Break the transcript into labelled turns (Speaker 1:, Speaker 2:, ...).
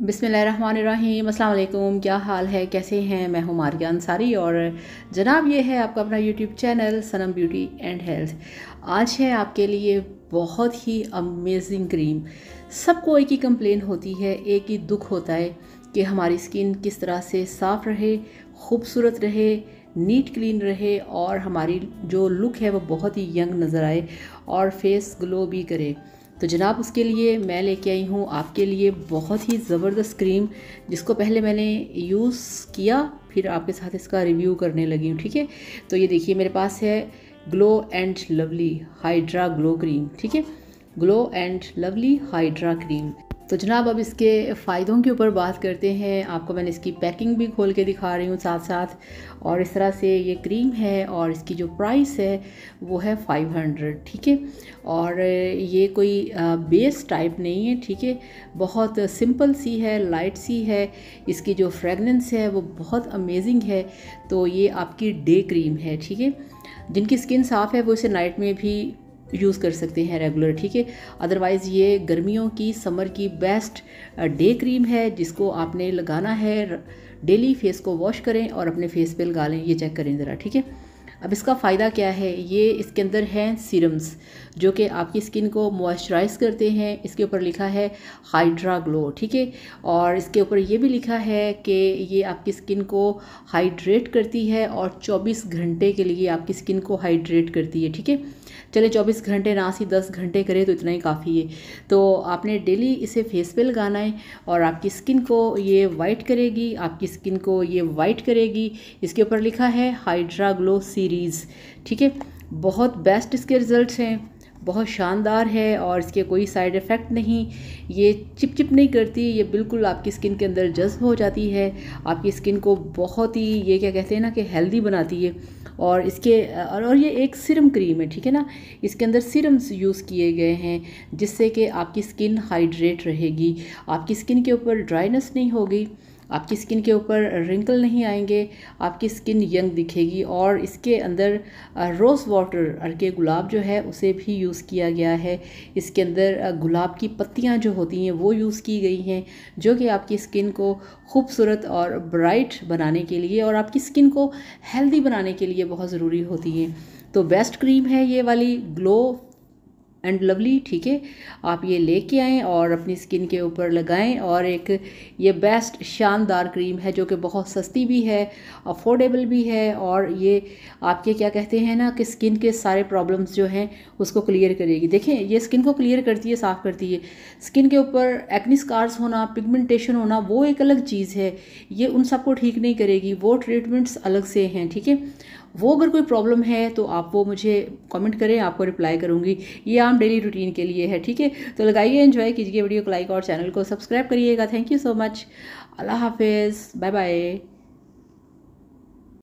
Speaker 1: बिसमीम अल्लाम क्या हाल है कैसे हैं मैं हूँ मारिया अंसारी और जनाब ये है आपका अपना YouTube channel Sanam beauty and health आज है आपके लिए बहुत ही अमेजिंग क्रीम सबको एक ही कंप्लेन होती है एक ही दुख होता है कि हमारी स्किन किस तरह से साफ़ रहे खूबसूरत रहे नीट क्लीन रहे और हमारी जो लुक है वो बहुत ही यंग नज़र आए और फेस ग्लो भी करे तो जनाब उसके लिए मैं लेके आई हूँ आपके लिए बहुत ही ज़बरदस्त क्रीम जिसको पहले मैंने यूज़ किया फिर आपके साथ इसका रिव्यू करने लगी हूँ ठीक है तो ये देखिए मेरे पास है Glow and Lovely hydra glow cream ठीक है Glow and Lovely hydra cream तो जनाब अब इसके फ़ायदों के ऊपर बात करते हैं आपको मैंने इसकी पैकिंग भी खोल के दिखा रही हूँ साथ साथ और इस तरह से ये क्रीम है और इसकी जो प्राइस है वो है फाइव हंड्रेड ठीक है और ये कोई बेस टाइप नहीं है ठीक है बहुत सिंपल सी है लाइट सी है इसकी जो फ्रेगनेंस है वो बहुत अमेजिंग है तो ये आपकी डे क्रीम है ठीक है जिनकी स्किन साफ़ है वो इसे नाइट में भी यूज़ कर सकते हैं रेगुलर ठीक है अदरवाइज़ ये गर्मियों की समर की बेस्ट डे क्रीम है जिसको आपने लगाना है डेली फेस को वॉश करें और अपने फेस पे लगा लें ये चेक करें ज़रा ठीक है अब इसका फ़ायदा क्या है ये इसके अंदर हैं सीरम्स जो कि आपकी स्किन को मॉइस्चराइज़ करते हैं इसके ऊपर लिखा है हाइड्रा ग्लो ठीक है और इसके ऊपर ये भी लिखा है कि ये आपकी स्किन को हाइड्रेट करती है और 24 घंटे के लिए आपकी स्किन को हाइड्रेट करती है ठीक है चले 24 घंटे ना सी 10 घंटे करें तो इतना ही काफ़ी है तो आपने डेली इसे फेस पे लगाना है और आपकी स्किन को ये वाइट करेगी आपकी स्किन को ये वाइट करेगी इसके ऊपर लिखा है हाइड्रा ग्लो सीरम सीरीज़ ठीक है बहुत बेस्ट इसके रिज़ल्ट हैं बहुत शानदार है और इसके कोई साइड इफ़ेक्ट नहीं ये चिप चिप नहीं करती ये बिल्कुल आपकी स्किन के अंदर जज्ब हो जाती है आपकी स्किन को बहुत ही ये क्या कहते हैं ना कि हेल्दी बनाती है और इसके और ये एक सिरम क्रीम है ठीक है ना इसके अंदर सिरम्स यूज़ किए गए हैं जिससे कि आपकी स्किन हाइड्रेट रहेगी आपकी स्किन के ऊपर ड्राइनेस नहीं होगी आपकी स्किन के ऊपर रिंकल नहीं आएंगे आपकी स्किन यंग दिखेगी और इसके अंदर रोज़ वाटर अर्के गुलाब जो है उसे भी यूज़ किया गया है इसके अंदर गुलाब की पत्तियाँ जो होती हैं वो यूज़ की गई हैं जो कि आपकी स्किन को खूबसूरत और ब्राइट बनाने के लिए और आपकी स्किन को हेल्दी बनाने के लिए बहुत ज़रूरी होती हैं तो बेस्ट क्रीम है ये वाली ग्लो एंड लवली ठीक है आप ये लेके आएँ और अपनी स्किन के ऊपर लगाएं और एक ये बेस्ट शानदार क्रीम है जो कि बहुत सस्ती भी है अफोर्डेबल भी है और ये आपके क्या कहते हैं ना कि स्किन के सारे प्रॉब्लम्स जो हैं उसको क्लियर करेगी देखें ये स्किन को क्लियर करती है साफ़ करती है स्किन के ऊपर एक्नी स्कार्स होना पिगमेंटेशन होना वो एक अलग चीज़ है ये उन सबको ठीक नहीं करेगी वो ट्रीटमेंट्स अलग से हैं ठीक है वो अगर कोई प्रॉब्लम है तो आप वो मुझे कमेंट करें आपको रिप्लाई करूँगी ये आम डेली रूटीन के लिए है ठीक है तो लगाइए इन्जॉय कीजिए वीडियो को लाइक और चैनल को सब्सक्राइब करिएगा थैंक यू सो मच अल्लाह हाफिज़ बाय बाय